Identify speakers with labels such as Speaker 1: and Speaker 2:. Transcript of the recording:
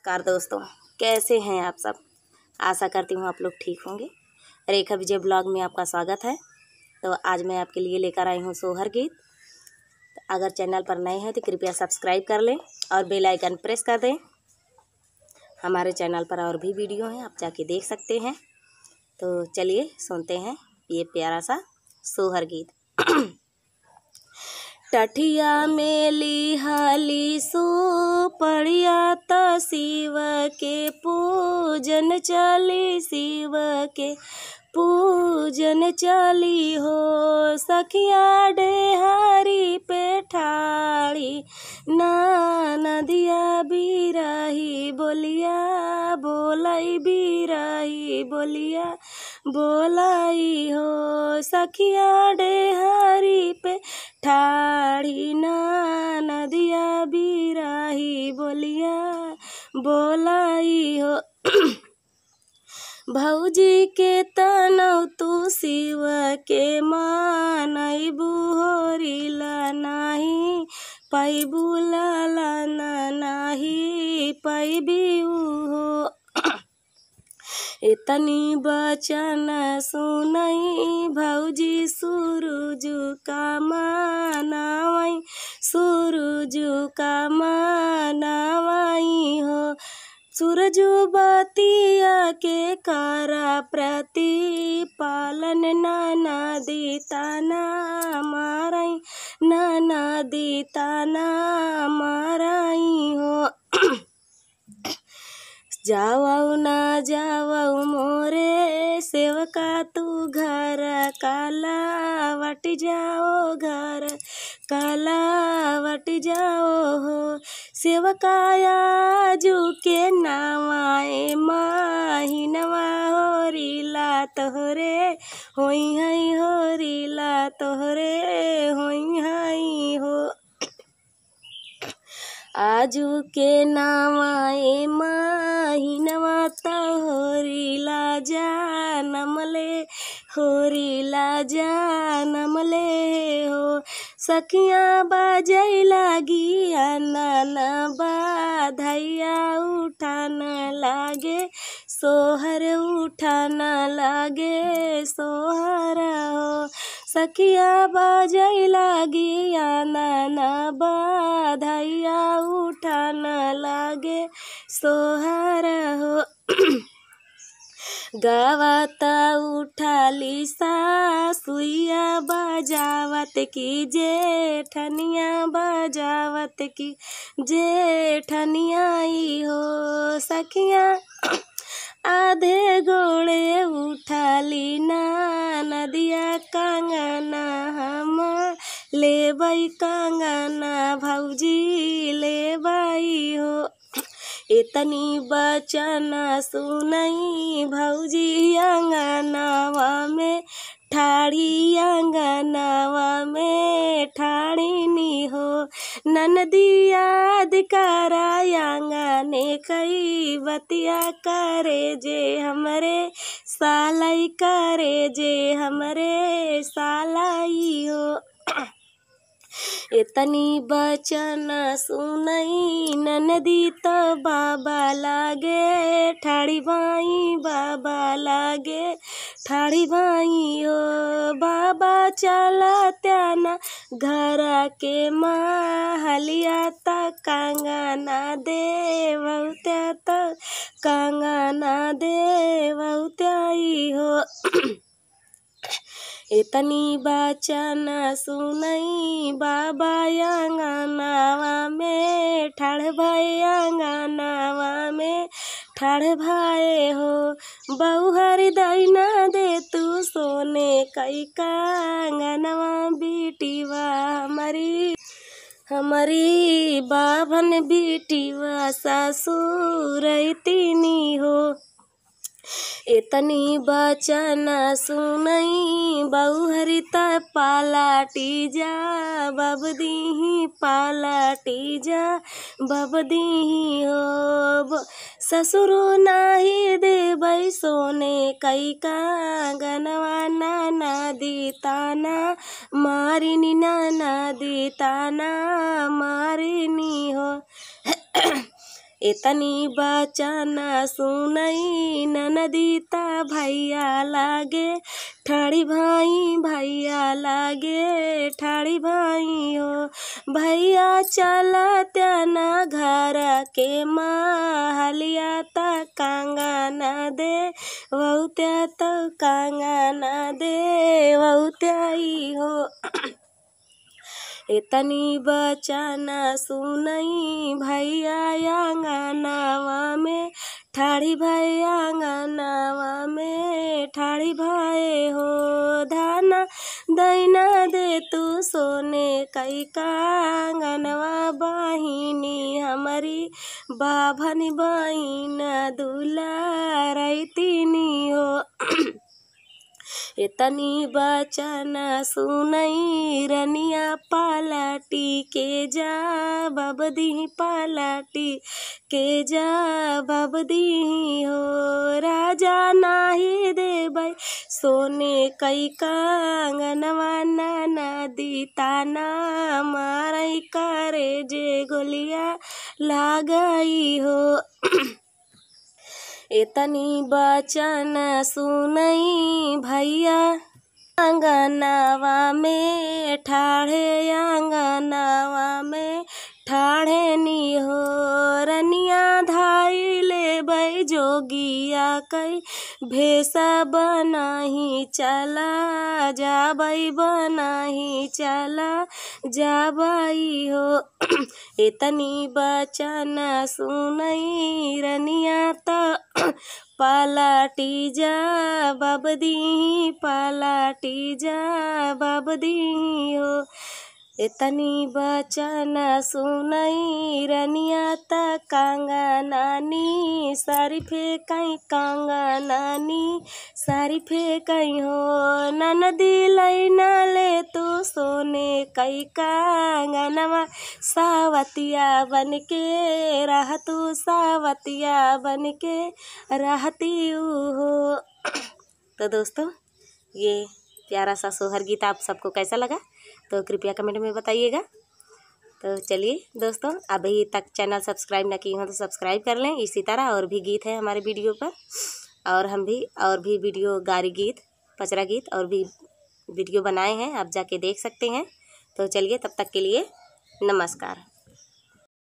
Speaker 1: नमस्कार दोस्तों कैसे हैं आप सब आशा करती हूँ आप लोग ठीक होंगे रेखा विजय ब्लॉग में आपका स्वागत है तो आज मैं आपके लिए लेकर आई हूँ सोहर गीत तो अगर चैनल पर नए हैं तो कृपया सब्सक्राइब कर लें और बेल आइकन प्रेस कर दें हमारे चैनल पर और भी वीडियो हैं आप जाके देख सकते हैं तो चलिए सुनते हैं ये प्यारा सा सोहर गीत टठिया मेली हाली सो पढ़िया त शिव के पूजन चली शिव के पूजन चली हो सखिया डेहारी पे ना नदिया बिरही बोलिया बोलाई बीरही बोलिया बोलाई हो सखिया डेहारी पे ठाड़ी ना नदिया बिराही बोलिया बोलाई हो भौजी के तनौ तू शिव के मानबू होरिला नाही पैबू लाला ना नाही पैबी हो इतनी बचन सुनई भौजी सूरज का मानावई सूरज का मानवाई हो सूरज बतिया के कर प्रति पालन नाना दीता नाराई नाना दीता नाराई हो जावाऊ ना जावाऊ मोरे सेवका तू घर काला वट जाओ घर काला वट जाओ हो सेवकाया जू के नवाए माही नवा हो रीला तोहरे हो रीला तोहरे हो आजू के नवाए माहिनवा ला जानमले ला जानमले हो सखियाँ बजै लगी अनन बाधैया उठन लागे सोहर उठन लागे सोहर हो सखिया बजै लगी अनन बा सोहरा हो गावत उठाली सासुइया बजावत की जेठनिया बजावत की जेठनियाई हो सखिया आधे गोड़े उठाली ना नदिया कंगना हम लेबई कंगना ले लेबई हो इतनी बचन सुनई भौजी अंगनावा में ठाड़ी अंगनावा में नी हो ननदिया कराया अंगने कई बतिया करे जे हमरे सालई करे जे हमरे सा इतनी बचन सुनई नदी तो बाबा लागे ठाड़ी बाई बाबा लागे ठाड़ी बाई हो बाबा चला त्याना घर के मलिया त कांगना दे बहुत्या तो कांगना दे बहुत्याई हो इतनी बचन सुनई बाबा अंगनावा में ठाढ़ भाई अंगनावा में ठाढ़ भाए हो बहुहर दईना दे तू सोने कई कांगनवा अंगनवा बीटीवा हमारी हमारी बाभन बीटीवा ससुर तीनी हो इतनी बचन सुनई बहुहरी तलाटी जा बब दीही पालाटी जा बब दी हो ससुरु नाही दे बई सोने कई का गनवाना ना दी ताना मारिनी ना ना दी ताना मारिनी हो इतनी बचना सुनई ननदीता भैया लागे ठाड़ी भाई भैया लागे ठाड़ी भाई हो भैया चला त्याना घर के मलिया हलिया त दे बहुत्या तो न दे बहुत्या हो इतनी तनी बचाना सुनई भैया आंगनावा में ठाड़ी भैया आंगनावा में ठाड़ी भाए हो धाना दैना दे तू सोने कई कांगनवा बहिनी हमारी बाभन बहिन दुला रैती इतनी तनी बचना सुनई रनिया पलटी के जा बब दी पलटी के जा बब दी हो राजा नाही दे भाई सोने कई कांगनवा नाना दी ताना मारई करे जे गोलिया लागई हो इतनी बचन सुनई भैया आंगनावा में ठाढ़े आंगनावा में ठाढ़े नी हो रनिया धाई ले बै जोगिया कई भेसा बनाही चला जाबई बनाही चला जाबई हो इतनी बचन सुनई पलटी जा बब दी पलटी जा बब दी हो तनी बचन सुनई रनिया त नानी सारी कांगा नानी सारी फे कहीं हो नन दिलई न ले तू सोने कई कांगनवा सावतिया बन के रह तू सावतिया बन के रहती हो तो दोस्तों ये प्यारा सा सोहर गीत आप सबको कैसा लगा तो कृपया कमेंट में बताइएगा तो चलिए दोस्तों अभी तक चैनल सब्सक्राइब ना की हों तो सब्सक्राइब कर लें इसी तरह और भी गीत है हमारे वीडियो पर और हम भी और भी वीडियो गारी गीत पचरा गीत और भी वीडियो बनाए हैं आप जाके देख सकते हैं तो चलिए तब तक के लिए नमस्कार